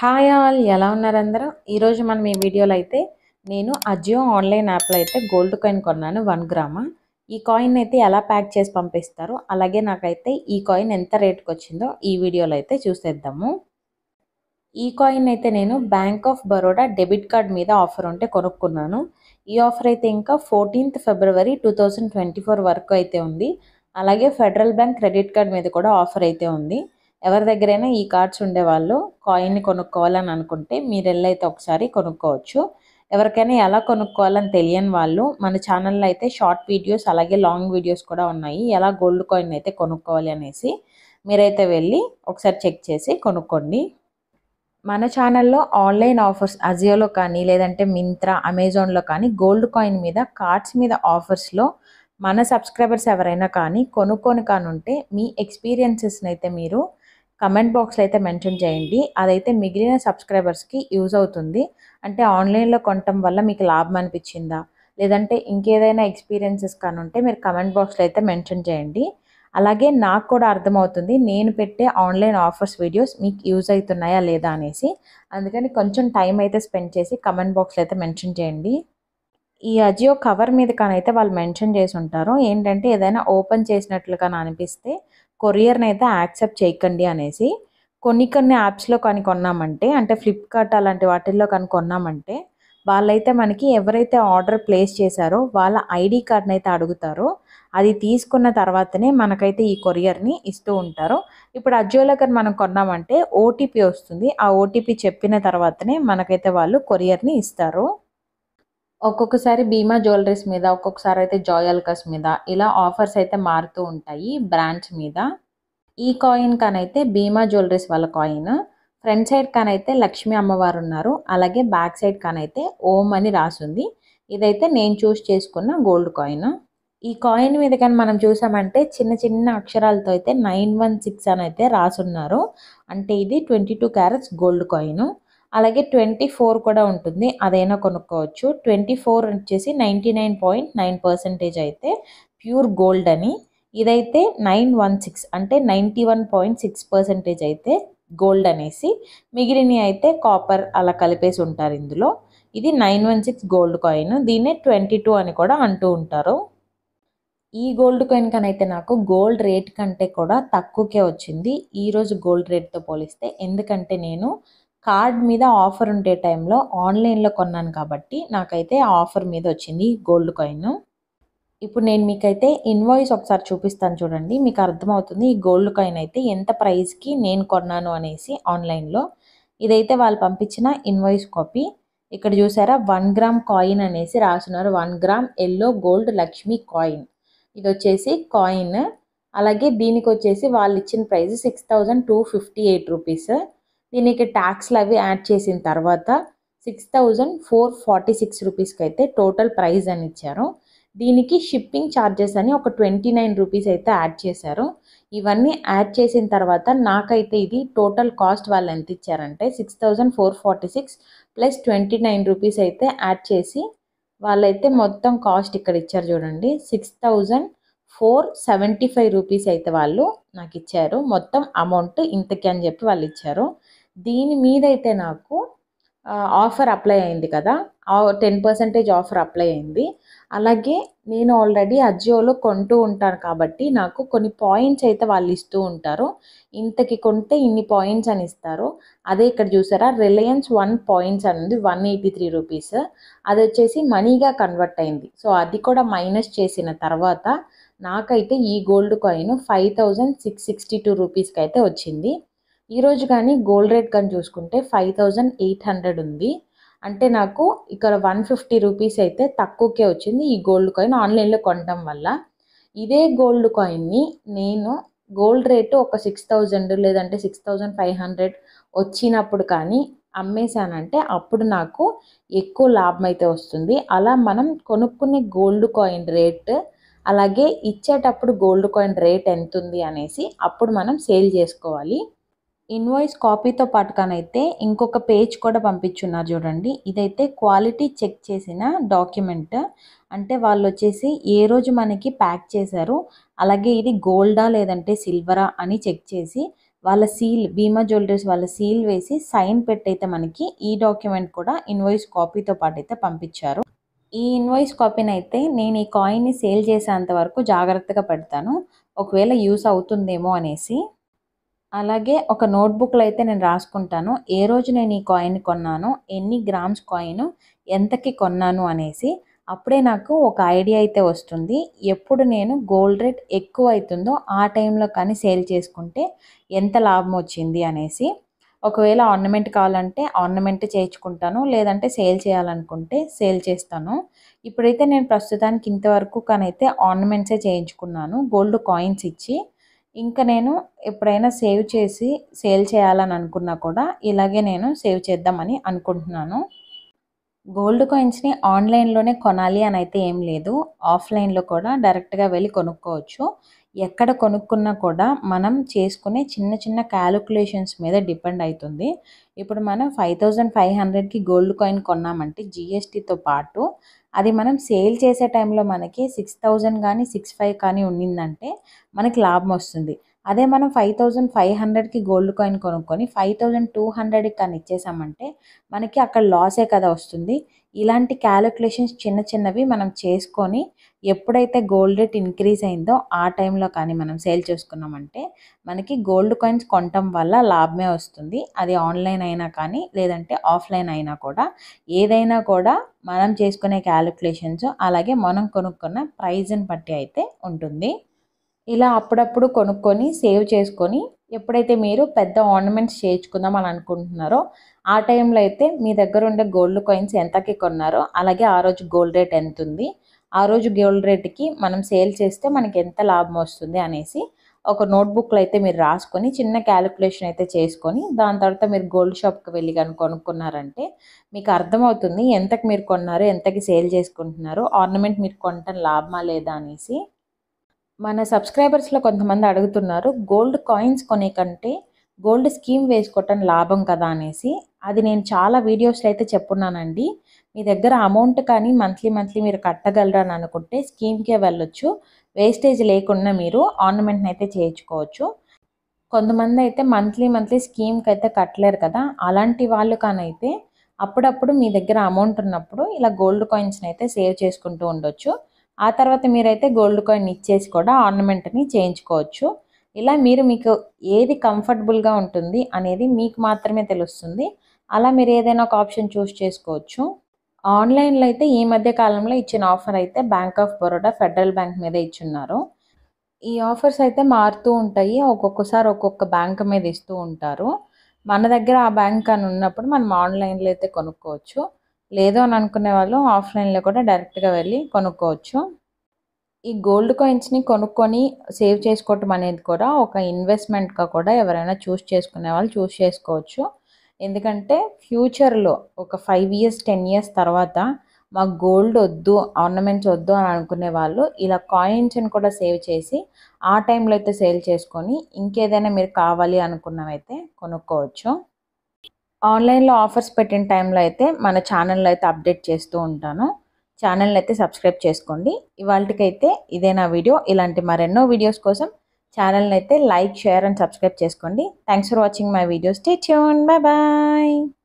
hi all ఎలా ఉన్నారు అందరూ ఈరోజు మనం ఈ వీడియోలో అయితే నేను అజియో ఆన్లైన్ యాప్లో అయితే గోల్డ్ కాయిన్ కొన్నాను వన్ గ్రామా ఈ కాయిన్ అయితే ఎలా ప్యాక్ చేసి పంపిస్తారు అలాగే నాకైతే ఈ కాయిన్ ఎంత రేట్కి వచ్చిందో ఈ వీడియోలో అయితే చూసేద్దాము ఈ కాయిన్ అయితే నేను Bank of Baroda debit card మీద ఆఫర్ ఉంటే కొనుక్కున్నాను ఈ ఆఫర్ అయితే ఇంకా fourteenth February two thousand twenty four వరకు అయితే ఉంది అలాగే ఫెడరల్ బ్యాంక్ క్రెడిట్ కార్డ్ మీద కూడా ఆఫర్ అయితే ఉంది ఎవరి దగ్గరైనా ఈ కార్డ్స్ ఉండేవాళ్ళు కాయిన్ని కొనుక్కోవాలని అనుకుంటే మీరు వెళ్ళైతే ఒకసారి కొనుక్కోవచ్చు ఎవరికైనా ఎలా కొనుక్కోవాలని తెలియని వాళ్ళు మన ఛానల్లో అయితే షార్ట్ వీడియోస్ అలాగే లాంగ్ వీడియోస్ కూడా ఉన్నాయి ఎలా గోల్డ్ కాయిన్ అయితే కొనుక్కోవాలి అనేసి మీరైతే వెళ్ళి ఒకసారి చెక్ చేసి కొనుక్కోండి మన ఛానల్లో ఆన్లైన్ ఆఫర్స్ అజియోలో కానీ లేదంటే మింత్రా అమెజాన్లో కానీ గోల్డ్ కాయిన్ మీద కార్డ్స్ మీద ఆఫర్స్లో మన సబ్స్క్రైబర్స్ ఎవరైనా కానీ కొనుక్కొని కానుంటే మీ ఎక్స్పీరియన్సెస్ని అయితే మీరు కమెంట్ బాక్స్లో అయితే మెన్షన్ చేయండి అదైతే మిగిలిన సబ్స్క్రైబర్స్కి యూజ్ అవుతుంది అంటే ఆన్లైన్లో కొనటం వల్ల మీకు లాభం అనిపించిందా లేదంటే ఇంకేదైనా ఎక్స్పీరియన్సెస్ కానీ ఉంటే మీరు కమెంట్ బాక్స్లో అయితే మెన్షన్ చేయండి అలాగే నాకు కూడా అర్థమవుతుంది నేను పెట్టే ఆన్లైన్ ఆఫర్స్ వీడియోస్ మీకు యూజ్ అవుతున్నాయా లేదా అనేసి అందుకని కొంచెం టైం అయితే స్పెండ్ చేసి కమెంట్ బాక్స్లో అయితే మెన్షన్ చేయండి ఈ అజియో కవర్ మీద కానైతే వాళ్ళు మెన్షన్ చేసి ఉంటారు ఏంటంటే ఏదైనా ఓపెన్ చేసినట్లుగా అనిపిస్తే కొరియర్ని అయితే యాక్సెప్ట్ చేయకండి అనేసి కొన్ని కొన్ని యాప్స్లో కానీ కొన్నామంటే అంటే ఫ్లిప్కార్ట్ అలాంటి వాటిల్లో కానీ కొన్నామంటే వాళ్ళైతే మనకి ఎవరైతే ఆర్డర్ ప్లేస్ చేశారో వాళ్ళ ఐడి కార్డ్ని అయితే అడుగుతారో అది తీసుకున్న తర్వాతనే మనకైతే ఈ కొరియర్ని ఇస్తూ ఉంటారు ఇప్పుడు కానీ మనం కొన్నామంటే ఓటీపీ వస్తుంది ఆ ఓటీపీ చెప్పిన తర్వాతనే మనకైతే వాళ్ళు కొరియర్ని ఇస్తారు ఒక్కొక్కసారి భీమా జ్యువెలరీస్ మీద ఒక్కొక్కసారి అయితే జాయల్కస్ మీద ఇలా ఆఫర్స్ అయితే మారుతూ ఉంటాయి బ్రాండ్స్ మీద ఈ కాయిన్ కానైతే భీమా జ్యువెలరీస్ వాళ్ళ కాయిన్ ఫ్రంట్ సైడ్ కానైతే లక్ష్మి అమ్మవారు ఉన్నారు అలాగే బ్యాక్ సైడ్ కానైతే ఓం అని రాసుంది ఇదైతే నేను చూస్ చేసుకున్న గోల్డ్ కాయిన్ ఈ కాయిన్ మీద కానీ మనం చూసామంటే చిన్న చిన్న అక్షరాలతో అయితే నైన్ వన్ సిక్స్ అని అయితే రాసున్నారు అంటే ఇది twenty two carats gold coin అలాగే ట్వంటీ ఫోర్ కూడా ఉంటుంది అదైనా కొనుక్కోవచ్చు ట్వంటీ ఫోర్ వచ్చేసి ninety nine point nine percentage అయితే ప్యూర్ గోల్డ్ అని ఇదైతే నైన్ వన్ సిక్స్ అంటే ninety one point six percentage అయితే గోల్డ్ అనేసి మిగిలిన అయితే కాపర్ అలా కలిపేసి ఉంటారు ఇందులో ఇది nine one six gold coin దీన్నే ట్వంటీ టూ అని కూడా అంటూ ఉంటారు ఈ గోల్డ్ కాయిన్ కనైతే నాకు గోల్డ్ రేట్ కంటే కూడా తక్కువకే వచ్చింది ఈరోజు గోల్డ్ రేట్తో పోలిస్తే ఎందుకంటే నేను కార్డ్ మీద ఆఫర్ ఉండే టైంలో ఆన్లైన్లో కొన్నాను కాబట్టి నాకైతే ఆఫర్ మీద వచ్చింది గోల్డ్ కాయిన్ ఇప్పుడు నేను మీకైతే ఇన్వాయిస్ ఒకసారి చూపిస్తాను చూడండి మీకు అర్థమవుతుంది ఈ గోల్డ్ కాయిన్ అయితే ఎంత ప్రైస్కి నేను కొన్నాను అనేసి ఆన్లైన్లో ఇదైతే వాళ్ళు పంపించిన ఇన్వాయిస్ కాపీ ఇక్కడ చూసారా వన్ గ్రామ్ కాయిన్ అనేసి రాసున్నారు one gram yellow gold Lakshmi coin ఇది వచ్చేసి కాయిన్ అలాగే దీనికి వచ్చేసి వాళ్ళు ఇచ్చిన price six thousand two fifty eight rupees దీనికి ట్యాక్స్లు అవి యాడ్ చేసిన తర్వాత six thousand four forty six రూపీస్కి అయితే టోటల్ ప్రైస్ అని ఇచ్చారు దీనికి షిప్పింగ్ ఛార్జెస్ అని ఒక ట్వంటీ నైన్ రూపీస్ అయితే యాడ్ చేశారు ఇవన్నీ యాడ్ చేసిన తర్వాత నాకైతే ఇది టోటల్ కాస్ట్ వాళ్ళు ఎంత ఇచ్చారంటే six thousand four forty six plus twenty nine rupees అయితే యాడ్ చేసి వాళ్ళైతే మొత్తం కాస్ట్ ఇక్కడ ఇచ్చారు చూడండి six thousand four seventy five rupees అయితే వాళ్ళు నాకు ఇచ్చారు మొత్తం అమౌంట్ ఇంతకి అని చెప్పి వాళ్ళు ఇచ్చారు దీని మీద అయితే నాకు ఆఫర్ అప్లై అయింది కదా టెన్ పర్సెంటేజ్ ఆఫర్ అప్లై అయింది అలాగే నేను ఆల్రెడీ అజియోలో కొంటూ ఉంటాను కాబట్టి నాకు కొన్ని పాయింట్స్ అయితే వాళ్ళు ఇస్తూ ఉంటారు ఇంతకి కొంటే ఇన్ని పాయింట్స్ అని ఇస్తారు అదే ఇక్కడ చూసారా రిలయన్స్ వన్ పాయింట్స్ అనేది వన్ ఎయిటీ త్రీ రూపీస్ అది వచ్చేసి మనీగా కన్వర్ట్ అయింది సో అది కూడా మైనస్ చేసిన తర్వాత నాకైతే ఈ gold coin five thousand six sixty two రూపీస్కి అయితే వచ్చింది ఈరోజు కానీ గోల్డ్ రేట్ కానీ చూసుకుంటే ఫైవ్ థౌజండ్ ఎయిట్ హండ్రెడ్ ఉంది అంటే నాకు ఇక్కడ వన్ ఫిఫ్టీ రూపీస్ అయితే తక్కువకే వచ్చింది ఈ గోల్డ్ కాయిన్ ఆన్లైన్లో కొనడం వల్ల ఇదే గోల్డ్ కాయిన్ని నేను గోల్డ్ రేటు ఒక సిక్స్ థౌజండ్ లేదంటే సిక్స్ థౌజండ్ ఫైవ్ హండ్రెడ్ వచ్చినప్పుడు కానీ అమ్మేశానంటే అప్పుడు నాకు ఎక్కువ లాభం అయితే వస్తుంది అలా మనం కొనుక్కునే గోల్డ్ కాయిన్ రేట్ అలాగే ఇచ్చేటప్పుడు గోల్డ్ కాయిన్ రేట్ ఎంత ఉంది అనేసి అప్పుడు మనం సేల్ చేసుకోవాలి ఇన్వాయిస్ కాపీతో పాటుగానైతే ఇంకొక పేజ్ కూడా పంపించున్నారు చూడండి ఇదైతే క్వాలిటీ చెక్ చేసిన డాక్యుమెంట్ అంటే వాళ్ళు వచ్చేసి ఏ రోజు మనకి ప్యాక్ చేశారు అలాగే ఇది గోల్డా లేదంటే సిల్వరా అని చెక్ చేసి వాళ్ళ సీల్ భీమా జ్యువెలరీస్ వాళ్ళ సీల్ వేసి సైన్ పెట్టయితే మనకి ఈ డాక్యుమెంట్ కూడా ఇన్వాయిస్ కాపీతో పాటు అయితే పంపించారు ఈ ఇన్వాయిస్ కాపీని అయితే నేను ఈ కాయిన్ని సేల్ చేసేంత వరకు జాగ్రత్తగా పెడతాను ఒకవేళ యూస్ అవుతుందేమో అనేసి అలాగే ఒక నోట్బుక్లో అయితే నేను రాసుకుంటాను ఏ రోజు నేను ఈ కాయిన్ కొన్నాను ఎన్ని గ్రామ్స్ కాయిన్ ఎంతకి కొన్నాను అనేసి అప్పుడే నాకు ఒక ఐడియా అయితే వస్తుంది ఎప్పుడు నేను గోల్డ్ రేట్ ఎక్కువ అవుతుందో ఆ టైంలో కానీ సేల్ చేసుకుంటే ఎంత లాభం వచ్చింది అనేసి ఒకవేళ ఆర్నమెంట్ కావాలంటే ఆర్నమెంట్ చేయించుకుంటాను లేదంటే సేల్ చేయాలనుకుంటే సేల్ చేస్తాను ఇప్పుడైతే నేను ప్రస్తుతానికి ఇంతవరకు కానైతే ఆర్నమెంట్సే చేయించుకున్నాను గోల్డ్ కాయిన్స్ ఇచ్చి ఇంకా నేను ఎప్పుడైనా సేవ్ చేసి సేల్ చేయాలని అనుకున్నా కూడా ఇలాగే నేను సేవ్ చేద్దామని అనుకుంటున్నాను గోల్డ్ కాయిన్స్ని ఆన్లైన్లోనే కొనాలి అని అయితే ఏం లేదు ఆఫ్లైన్లో కూడా డైరెక్ట్గా వెళ్ళి కొనుక్కోవచ్చు ఎక్కడ కొనుక్కున్నా కూడా మనం చేసుకునే చిన్న చిన్న క్యాలిక్యులేషన్స్ మీద డిపెండ్ అవుతుంది ఇప్పుడు మనం ఫైవ్ థౌజండ్ ఫైవ్ హండ్రెడ్కి గోల్డ్ కాయిన్ కొన్నామంటే జిఎస్టీతో పాటు అది మనం సేల్ చేసే టైంలో మనకి సిక్స్ థౌజండ్ కానీ సిక్స్ ఫైవ్ కానీ ఉండిందంటే మనకి లాభం వస్తుంది అదే మనం ఫైవ్ థౌజండ్ ఫైవ్ హండ్రెడ్కి గోల్డ్ కాయిన్ కొనుక్కొని ఫైవ్ థౌజండ్ టూ హండ్రెడ్కి కానీ ఇచ్చేసామంటే మనకి అక్కడ లాసే కదా వస్తుంది ఇలాంటి క్యాలిక్యులేషన్స్ చిన్న చిన్నవి మనం చేసుకొని ఎప్పుడైతే గోల్డ్ రేట్ ఇంక్రీజ్ అయిందో ఆ టైంలో కానీ మనం సేల్ చేసుకున్నామంటే మనకి గోల్డ్ కాయిన్స్ కొనటం వల్ల లాభమే వస్తుంది అది ఆన్లైన్ అయినా కానీ లేదంటే ఆఫ్లైన్ అయినా కూడా ఏదైనా కూడా మనం చేసుకునే క్యాలిక్యులేషన్స్ అలాగే మనం కొనుక్కున్న ప్రైజ్ని బట్టి అయితే ఉంటుంది ఇలా అప్పుడప్పుడు కొనుక్కొని సేవ్ చేసుకొని ఎప్పుడైతే మీరు పెద్ద ఆర్నమెంట్స్ చేయించుకుందాం అని అనుకుంటున్నారో ఆ టైంలో అయితే మీ దగ్గర ఉండే గోల్డ్ కాయిన్స్ ఎంతకి కొన్నారో అలాగే ఆ రోజు గోల్డ్ రేట్ ఎంత ఉంది ఆ రోజు గోల్డ్ రేట్కి మనం సేల్ చేస్తే మనకి ఎంత లాభం వస్తుంది అనేసి ఒక నోట్బుక్లో అయితే మీరు రాసుకొని చిన్న క్యాలిక్యులేషన్ అయితే చేసుకొని దాని తర్వాత మీరు గోల్డ్ షాప్కి వెళ్ళి కానీ కొనుక్కున్నారంటే మీకు అర్థమవుతుంది ఎంతకు మీరు కొన్నారు ఎంతకి సేల్ చేసుకుంటున్నారు ఆర్నమెంట్ మీరు కొనటం లాభమా లేదా అనేసి మన సబ్స్క్రైబర్స్లో కొంతమంది అడుగుతున్నారు గోల్డ్ కాయిన్స్ కొనే కంటే గోల్డ్ స్కీమ్ వేసుకోవటం లాభం కదా అనేసి అది నేను చాలా వీడియోస్లో అయితే చెప్పున్నానండి మీ దగ్గర అమౌంట్ కానీ మంత్లీ మంత్లీ మీరు కట్టగలరా అని అనుకుంటే స్కీమ్కే వెళ్ళొచ్చు వేస్టేజ్ లేకుండా మీరు ఆర్నమెంట్ని అయితే చేయించుకోవచ్చు కొంతమంది అయితే మంత్లీ మంత్లీ స్కీమ్కి అయితే కట్టలేరు కదా అలాంటి వాళ్ళు కానైతే అప్పుడప్పుడు మీ దగ్గర అమౌంట్ ఉన్నప్పుడు ఇలా గోల్డ్ కాయిన్స్ని అయితే సేవ్ చేసుకుంటూ ఉండొచ్చు ఆ తర్వాత మీరైతే గోల్డ్ కాయిన్ ఇచ్చేసి కూడా ఆర్నమెంట్ని చేయించుకోవచ్చు ఇలా మీరు మీకు ఏది కంఫర్టబుల్గా ఉంటుంది అనేది మీకు మాత్రమే తెలుస్తుంది అలా మీరు ఏదైనా ఒక ఆప్షన్ చూస్ చేసుకోవచ్చు ఆన్లైన్లో అయితే ఈ మధ్య కాలంలో ఇచ్చిన ఆఫర్ అయితే Bank of Baroda Federal Bank మీద ఇచ్చున్నారు ఈ ఆఫర్స్ అయితే మారుతూ ఉంటాయి ఒక్కొక్కసారి ఒక్కొక్క బ్యాంక్ మీద ఇస్తూ ఉంటారు మన దగ్గర ఆ బ్యాంక్ అని ఉన్నప్పుడు మనం ఆన్లైన్లో అయితే కొనుక్కోవచ్చు లేదు అని అనుకునే వాళ్ళు ఆఫ్లైన్లో కూడా డైరెక్ట్గా వెళ్ళి కొనుక్కోవచ్చు ఈ గోల్డ్ కాయిన్స్ని కొనుక్కొని సేవ్ చేసుకోవటం అనేది కూడా ఒక ఇన్వెస్ట్మెంట్గా కూడా ఎవరైనా చూస్ చేసుకునే వాళ్ళు చూస్ చేసుకోవచ్చు ఎందుకంటే ఫ్యూచర్లో ఒక ఫైవ్ ఇయర్స్ టెన్ ఇయర్స్ తర్వాత మాకు గోల్డ్ వద్దు ఆర్నమెంట్స్ వద్దు అని అనుకునే వాళ్ళు ఇలా కాయిన్స్ని కూడా సేవ్ చేసి ఆ టైంలో అయితే సేల్ చేసుకొని ఇంకేదైనా మీరు కావాలి అనుకున్నవైతే కొనుక్కోవచ్చు ఆన్లైన్లో ఆఫర్స్ పెట్టిన టైంలో అయితే మన ఛానల్లో అయితే అప్డేట్ చేస్తూ ఉంటాను ఛానల్ అయితే సబ్స్క్రైబ్ చేసుకోండి ఇవాళకైతే ఇదే నా వీడియో ఇలాంటి మరెన్నో వీడియోస్ కోసం ఛానల్ని అయితే లైక్ షేర్ అండ్ సబ్స్క్రైబ్ చేసుకోండి thanks for watching my videos teach bye bye